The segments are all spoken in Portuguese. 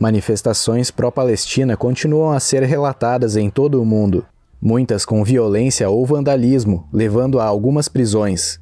Manifestações pró-Palestina continuam a ser relatadas em todo o mundo, muitas com violência ou vandalismo, levando a algumas prisões.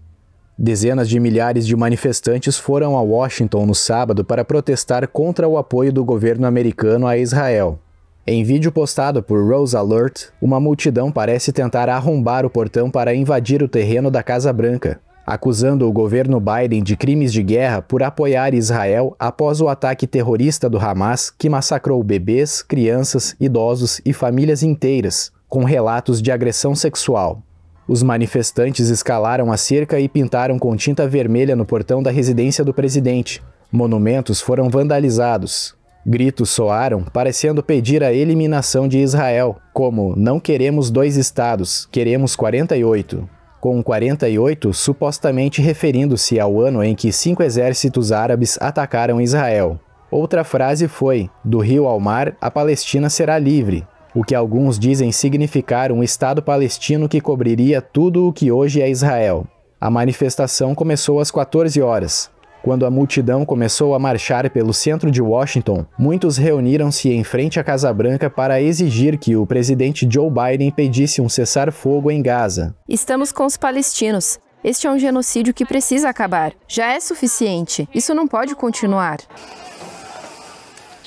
Dezenas de milhares de manifestantes foram a Washington no sábado para protestar contra o apoio do governo americano a Israel. Em vídeo postado por Rose Alert, uma multidão parece tentar arrombar o portão para invadir o terreno da Casa Branca, acusando o governo Biden de crimes de guerra por apoiar Israel após o ataque terrorista do Hamas que massacrou bebês, crianças, idosos e famílias inteiras, com relatos de agressão sexual. Os manifestantes escalaram a cerca e pintaram com tinta vermelha no portão da residência do presidente. Monumentos foram vandalizados. Gritos soaram, parecendo pedir a eliminação de Israel, como não queremos dois estados, queremos 48 com 48 supostamente referindo-se ao ano em que cinco exércitos árabes atacaram Israel. Outra frase foi: Do rio ao mar, a Palestina será livre, o que alguns dizem significar um Estado palestino que cobriria tudo o que hoje é Israel. A manifestação começou às 14 horas, quando a multidão começou a marchar pelo centro de Washington, muitos reuniram-se em frente à Casa Branca para exigir que o presidente Joe Biden pedisse um cessar-fogo em Gaza. Estamos com os palestinos. Este é um genocídio que precisa acabar. Já é suficiente. Isso não pode continuar.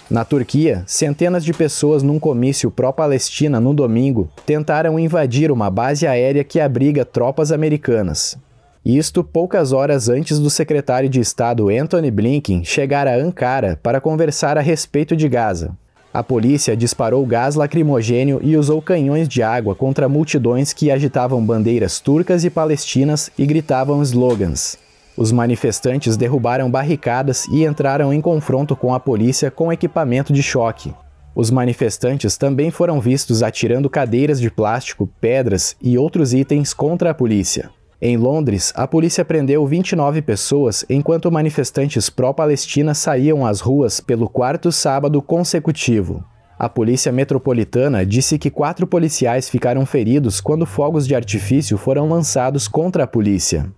Na Turquia, centenas de pessoas num comício pró-Palestina no domingo tentaram invadir uma base aérea que abriga tropas americanas. Isto poucas horas antes do secretário de Estado Anthony Blinken chegar a Ankara para conversar a respeito de Gaza. A polícia disparou gás lacrimogênio e usou canhões de água contra multidões que agitavam bandeiras turcas e palestinas e gritavam slogans. Os manifestantes derrubaram barricadas e entraram em confronto com a polícia com equipamento de choque. Os manifestantes também foram vistos atirando cadeiras de plástico, pedras e outros itens contra a polícia. Em Londres, a polícia prendeu 29 pessoas enquanto manifestantes pró-Palestina saíam às ruas pelo quarto sábado consecutivo. A polícia metropolitana disse que quatro policiais ficaram feridos quando fogos de artifício foram lançados contra a polícia.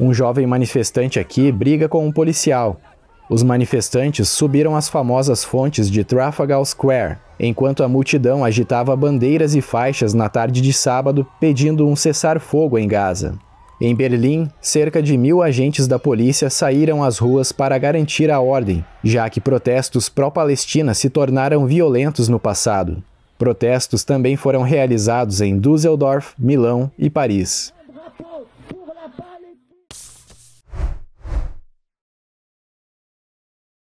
Um jovem manifestante aqui briga com um policial. Os manifestantes subiram as famosas fontes de Trafalgar Square, enquanto a multidão agitava bandeiras e faixas na tarde de sábado pedindo um cessar-fogo em Gaza. Em Berlim, cerca de mil agentes da polícia saíram às ruas para garantir a ordem, já que protestos pró-Palestina se tornaram violentos no passado. Protestos também foram realizados em Düsseldorf, Milão e Paris.